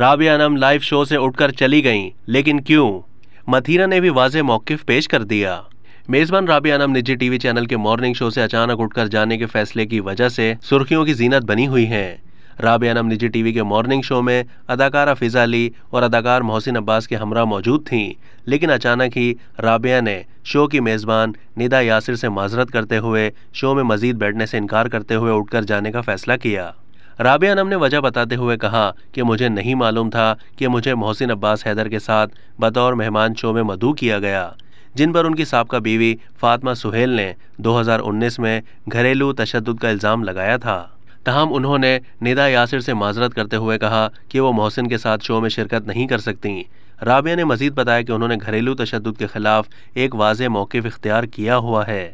नम live show से उठकर चली गईं लेकिन क्यों मथीरा ने भी वाज मौकफ पेश कर दिया मेजबान राबिया नम निजी टीवी चैनल के मॉर्निंग शो से अचानक उठकर जाने के फैसले की वजह से सुर्खियों की जीनत बनी हुई हैं राबिया नम निजी टीवी के मॉर्निंग शो में अदाकारा फिजा अली और अदाकार मोहसिन अब्बास के हमरा मौजूद थीं लेकिन अचानक ही राबिया ने शो की मेज़बान निदा यासिर से माजरत करते हुए शो में मजीद बैठने से इनकार करते हुए उठकर जाने का फैसला किया राबिया नम ने वजह बताते हुए कहा कि मुझे नहीं मालूम था कि मुझे मोहसिन अब्बास हैदर के साथ बतौर मेहमान शो में मधु किया गया जिन पर उनकी सबका बीवी फातमा सुहेल ने 2019 में घरेलू तशद का इल्ज़ाम लगाया था तहम उन्होंने निदा यासिर से माजरत करते हुए कहा कि वो मोहसिन के साथ शो में शिरकत नहीं कर सकती राबिया ने मजीद बताया कि उन्होंने घरेलू तशद के ख़िलाफ़ एक वाज मौक़ इख्तियार किया हुआ है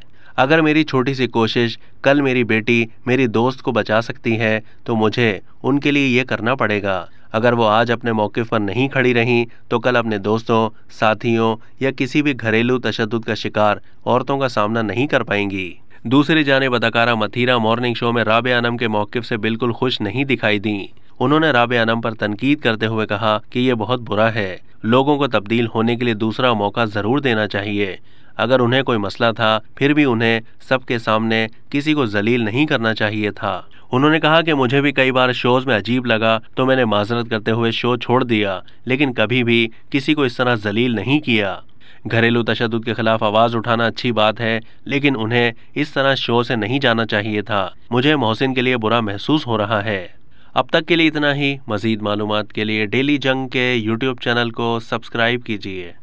अगर मेरी छोटी सी कोशिश कल मेरी बेटी मेरी दोस्त को बचा सकती है तो मुझे उनके लिए ये करना पड़ेगा अगर वो आज अपने मौके पर नहीं खड़ी रहीं तो कल अपने दोस्तों साथियों या किसी भी घरेलू तशद का शिकार औरतों का सामना नहीं कर पाएंगी दूसरी जाने अदाकारा मथीरा मॉर्निंग शो में राबे आनम के मौक़ से बिल्कुल खुश नहीं दिखाई दी उन्होंने राबे आनम पर तनकीद करते हुए कहा कि यह बहुत बुरा है लोगों को तब्दील होने के लिए दूसरा मौका ज़रूर देना चाहिए अगर उन्हें कोई मसला था फिर भी उन्हें सबके सामने किसी को जलील नहीं करना चाहिए था उन्होंने कहा कि मुझे भी कई बार शोज में अजीब लगा तो मैंने माजरत करते हुए शो छोड़ दिया लेकिन कभी भी किसी को इस तरह जलील नहीं किया घरेलू तशद के खिलाफ आवाज़ उठाना अच्छी बात है लेकिन उन्हें इस तरह शो से नहीं जाना चाहिए था मुझे मोहसिन के लिए बुरा महसूस हो रहा है अब तक के लिए इतना ही मज़ीद मालूम के लिए डेली जंग के यूट्यूब चैनल को सब्सक्राइब कीजिए